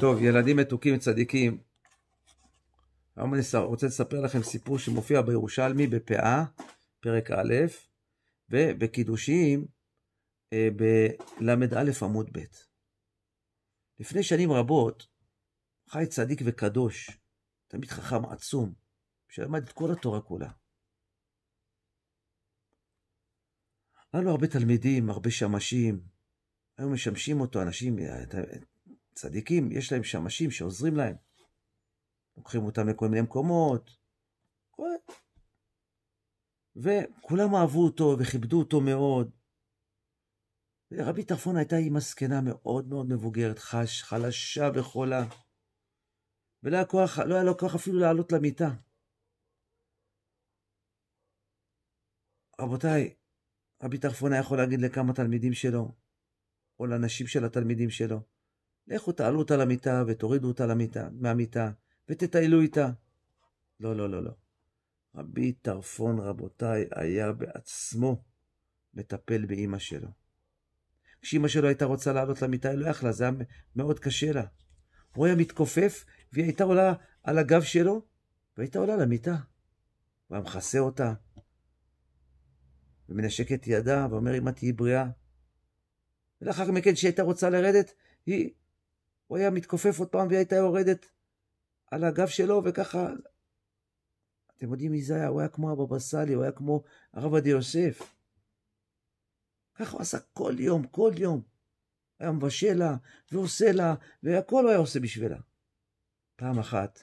טוב, ילדים מתוקים וצדיקים, היום אני רוצה לספר לכם סיפור שמופיע בירושלמי בפאה, פרק א', ובקידושים אה, בל"א עמוד ב'. לפני שנים רבות חי צדיק וקדוש, תמיד חכם עצום, שלמד את כל התורה כולה. היו לו הרבה תלמידים, הרבה שמשים, היו משמשים אותו אנשים, אה, צדיקים, יש להם שמשים שעוזרים להם. לוקחים אותם לכל מיני מקומות. וכולם אהבו אותו וכיבדו אותו מאוד. רבי טרפון הייתה אימא זקנה מאוד מאוד מבוגרת, חש, חלשה וחולה. ולא היה, כוח, לא היה לו כוח אפילו לעלות למיטה. רבותיי, רבי טרפון היה יכול להגיד לכמה תלמידים שלו, או לנשים של התלמידים שלו, לכו תעלו אותה למיטה ותורידו אותה למיטה, מהמיטה, ותטיילו איתה. לא, לא, לא, לא. רבי טרפון, רבותיי, היה בעצמו מטפל באימא שלו. כשאימא שלו הייתה רוצה לעלות למיטה, היא לא יכלה, זה היה מאוד קשה לה. הוא היה מתכופף, והיא הייתה עולה על הגב שלו, והייתה עולה למיטה. והיה מכסה אותה, ומנשק את ידה, ואומר, אמא תהיי בריאה. ולאחר מכן, כשהיא הייתה רוצה לרדת, היא הוא היה מתכופף עוד פעם והיא הייתה יורדת על הגב שלו וככה... אתם יודעים מי זה היה? הוא היה כמו אבא בסאלי, הוא היה כמו הרב עדי יוסף. ככה הוא עשה כל יום, כל יום. היה מבשל לה, ועושה לה, והכל הוא היה עושה בשבילה. פעם אחת,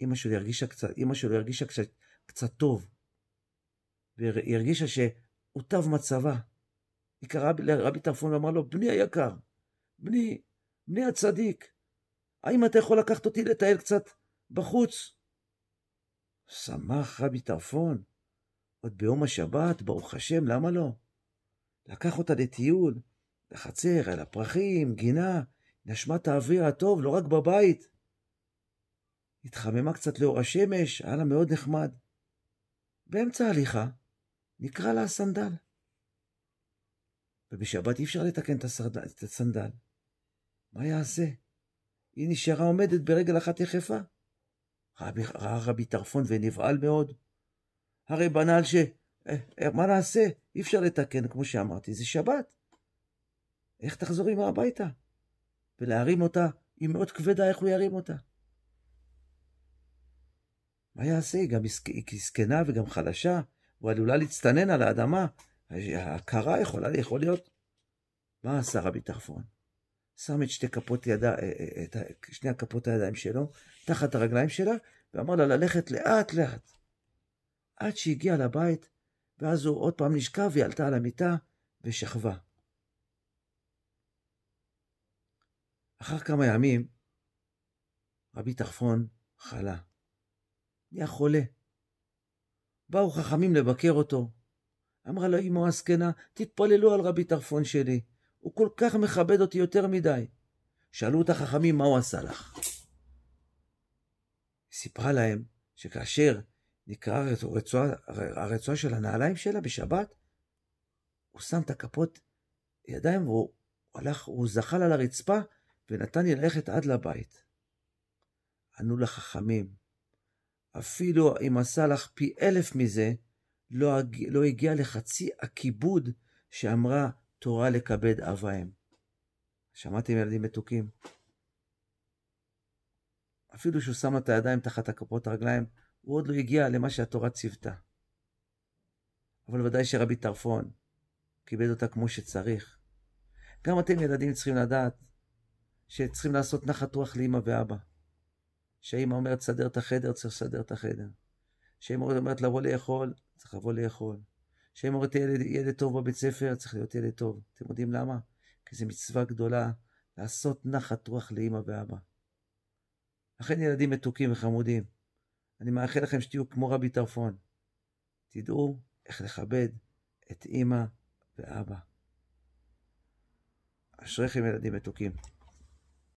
אמא שלו הרגישה קצת, אמא שלו הרגישה קצת, קצת טוב. והיא הרגישה שהוטב מצבה. היא קראה לרבי טרפון ואמרה לו, בני היקר, בני, בני הצדיק, האם אתה יכול לקחת אותי לטייל קצת בחוץ? שמח רבי טרפון, עוד ביום השבת, ברוך השם, למה לא? לקח אותה לטיול, לחצר, על הפרחים, גינה, נשמת האוויר הטוב, לא רק בבית. התחממה קצת לאור השמש, היה לה מאוד נחמד. באמצע ההליכה, נקרא לה הסנדל. ובשבת אי אפשר לתקן את הסנדל. מה יעשה? היא נשארה עומדת ברגל אחת יחפה. רבי, ראה רבי טרפון ונבהל מאוד. הרי בנ"ל ש... אה, אה, מה נעשה? אי אפשר לתקן, כמו שאמרתי, זה שבת. איך תחזור עמה הביתה? ולהרים אותה, היא מאוד כבדה, איך הוא ירים אותה? מה יעשה? היא גם זקנה וגם חלשה, הוא עלולה להצטנן על האדמה, הכרה יכולה, יכול להיות. מה עשה רבי טרפון? שם את שתי כפות ידה, אה, אה, אה, את שני הכפות הידיים שלו תחת הרגליים שלה, ואמר לה ללכת לאט לאט. עד שהגיעה לבית, ואז הוא עוד פעם נשכב, היא עלתה על המיטה ושכבה. אחר כמה ימים, רבי תחפון חלה. נהיה חולה. באו חכמים לבקר אותו. אמרה לו אמו הזקנה, תתפללו על רבי טרפון שלי, הוא כל כך מכבד אותי יותר מדי. שאלו אותה חכמים מה הוא עשה לך. היא סיפרה להם שכאשר נקרעה הרצועה, הרצועה של הנעליים שלה בשבת, הוא שם את הכפות ידיים והוא הלך, הוא זחל על הרצפה ונתן לי ללכת עד לבית. ענו לחכמים, אפילו אם עשה לך פי אלף מזה, לא, לא הגיע לחצי הכיבוד שאמרה תורה לכבד אב ואם. שמעתם ילדים מתוקים? אפילו שהוא שם לה את הידיים תחת הכפות הרגליים, הוא עוד לא הגיע למה שהתורה ציוותה. אבל ודאי שרבי טרפון כיבד אותה כמו שצריך. גם אתם ילדים צריכים לדעת שצריכים לעשות נחת רוח לאמא ואבא. שהאימא אומרת, סדר את החדר, צריך לסדר את החדר. שהאימא אומרת לבוא לאכול, צריך לבוא לאכול. שאם אומרת ילד, ילד טוב בבית ספר, צריך להיות ילד טוב. אתם יודעים למה? כי זו מצווה גדולה לעשות נחת רוח לאימא ואבא. לכן ילדים מתוקים וחמודים. אני מאחל לכם שתהיו כמו רבי טרפון. תדעו איך לכבד את אימא ואבא. אשריכם ילדים מתוקים.